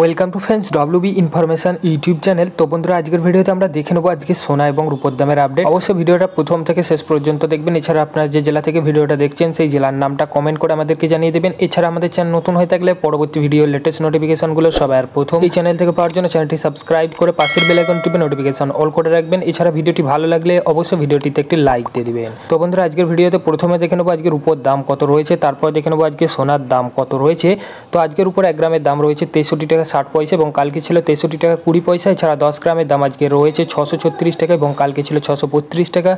welcome to friends WB information YouTube channel তো বন্ধুরা আজকের ভিডিওতে আমরা দেখে নেবো আজকে সোনা এবং রূপোর দামের আপডেট অবশ্যই ভিডিওটা প্রথম থেকে শেষ পর্যন্ত দেখবেন এছাড়া আপনারা যে জেলা থেকে ভিডিওটা দেখছেন সেই জেলার নামটা কমেন্ট করে আমাদেরকে জানিয়ে দেবেন এছাড়া আমাদের চ্যানেল নতুন হয়ে থাকলে পরবর্তী ভিডিও লেটেস্ট নোটিফিকেশনগুলো সবার প্রথম এই চ্যানেল থেকে পাওয়ার জন্য চ্যানেলটি সাবস্ক্রাইব করে পাশের বেলাইকন টিপে নোটিফিকেশন অল করে রাখবেন এছাড়া ভিডিওটি ভালো লাগলে অবশ্যই ভিডিওটিতে একটি লাইক দিয়ে দেবেন তো বন্ধুরা আজকের ভিডিওতে প্রথমে দেখে নেবো আজকে রূপোর দাম কত রয়েছে তারপর দেখে নেবো আজকে সোনার দাম কত রয়েছে তো আজকের উপর এক গ্রামের দাম রয়েছে তেষট্টি টাকা টাকা ষাট পয়সা এবং কালকে ছিল তেষট্টি টাকা কুড়ি পয়সা এছাড়া দশ গ্রামের দাম আজকে রয়েছে ছশো ছত্রিশ টাকা এবং কালকে ছিল ছশো বত্রিশ টাকা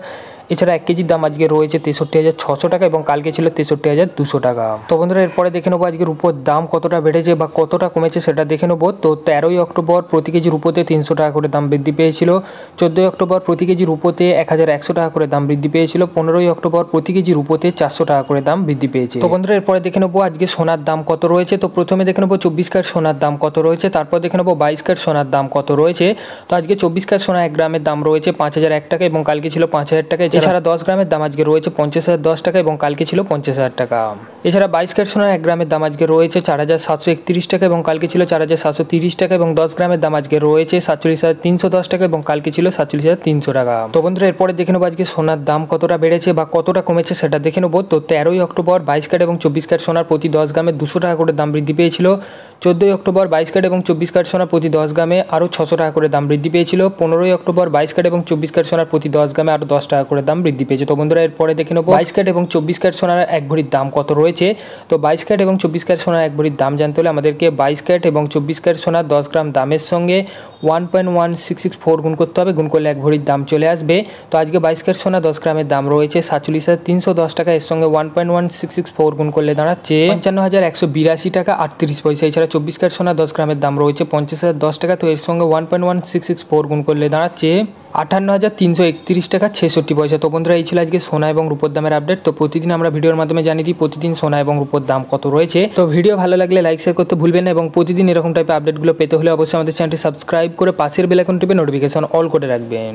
এছাড়া এক কেজির দাম আজকে রয়েছে তেষট্টি হাজার ছশো টাকা এবং কালকে ছিল তেষট্টি হাজার দুশো টাকা তো বন্ধুরা এরপরে দেখে নেবো আজকে রুপোর দাম কতটা বেড়েছে বা কতটা কমেছে সেটা দেখে নেবো তো তেরোই অক্টোবর প্রতি কেজি রুপোতে তিনশো টাকা করে দাম বৃদ্ধি পেয়েছিল চোদ্দোই অক্টোবর প্রতি কেজি রুপোতে এক হাজার একশো টাকা করে দাম বৃদ্ধি পেয়েছিল পনেরোই অক্টোবর প্রতি কেজি রুপোতে চারশো টাকা করে দাম বৃদ্ধি পেয়েছে তো বন্ধুরা এরপরে দেখে নেবো আজকে সোনার দাম কত রয়েছে তো প্রথমে দেখে নেবো চব্বিশ কার সোনার দাম কত রয়েছে তারপর দেখে নেবো বাইশ কার সোনার দাম কত রয়েছে তো আজকে চব্বিশ কার সোনা এক গ্রামের দাম রয়েছে পাঁচ হাজার এক টাকা এবং কালকে ছিল পাঁচ হাজার টাকা এছাড়া দশ গ্রামের দাম আজকে রয়েছে পঞ্চাশ হাজার দশ টাকা এবং কালকে ছিল পঞ্চাশ হাজার টাকা এছাড়া বাইশ ক্যারেট সোনার এক গ্রামের দাম আজকে রয়েছে চার হাজার সাতশো একত্রিশ টাকা এবং কালকে ছিল চার হাজার সাতশো তিরিশ টাকা এবং দশ গ্রামের দাম আজকে রয়েছে সাতচল্লিশ হাজার তিনশো দশ টাকা এবং কালকে ছিল সাতচল্লিশ হাজার তিনশো টাকা তো বন্ধুরা এরপরে দেখে নেবো আজকে সোনার দাম কতটা বেড়েছে বা কতটা কমেছে সেটা দেখে নেবো তো তেরোই অক্টোবর বাইশ ক্যারেট এবং চব্বিশ ক্যারেট সোনার প্রতি দশ গ্রামে দুশো টাকা করে দাম বৃদ্ধি পেয়েছিল চোদ্দোই অক্টোবর বাইশ কার্ড এবং চব্বিশ কার্ড সোনা প্রতি দশ গ্রামে আরও ছশো টাকা করে দাম বৃদ্ধি পেয়েছিল পনেরোই অক্টোবর বাইশ কার্ড এবং চব্বিশ কার্ড সোনার প্রতি দশ গ্রামে আরও দশ টাকা করে দাম বৃদ্ধি পেয়েছে তো বন্ধুরা এরপরে দেখে নেবো বাইশ কার্ড এবং চব্বিশ কার্ড সোনার এক ভরির দাম কত রয়েছে তো বাইশ কার্ড এবং চব্বিশ কার্ড সোনার এক ভরির দাম জানতে হলে আমাদেরকে বাইশ কার্ড এবং চব্বিশ কার্ড সোনার দশ গ্রাম দামের সঙ্গে one point one six six four গুণ করতে হবে গুণ করলে এক ভরির দাম চলে আসবে তো আজকে বাইশ কার্ড সোনা দশ গ্রামের দাম রয়েছে সাতচল্লিশ হাজার তিনশো দশ টাকা এর সঙ্গে one point one six six four গুণ করলে দাঁড়াচ্ছে পঞ্চান্ন হাজার একশো বিরাশি টাকা আটত্রিশ পয়সা এছাড়া চব্বিশ ক্যারেট সোনা দশ গ্রামের দাম রয়েছে পঞ্চাশ হাজার দশ টাকা তো এর সঙ্গে one point one six six four গুণ করলে দাঁড়াচ্ছে আঠান্ন হাজার তিনশো একত্রিশ টাকা ছেষট্টি পয়সা তো বন্ধুরা এই ছিল আজকে সোনা এবং রূপোর দামের আপডেট তো প্রতিদিন আমরা ভিডিওর মাধ্যমে জানিয়ে দিই প্রতিদিন সোনা এবং রূপোর দাম কত রয়েছে তো ভিডিও ভালো লাগলে লাইক শেয়ার করতে ভুলবেন না এবং প্রতিদিন এরকম টাইপের আপডেটগুলো পেতে হলে অবশ্যই আমাদের চ্যানেলটি সাবস্ক্রাইব করে পাশের বেলাকন টিপে নোটিফিকেশন অল করে রাখবেন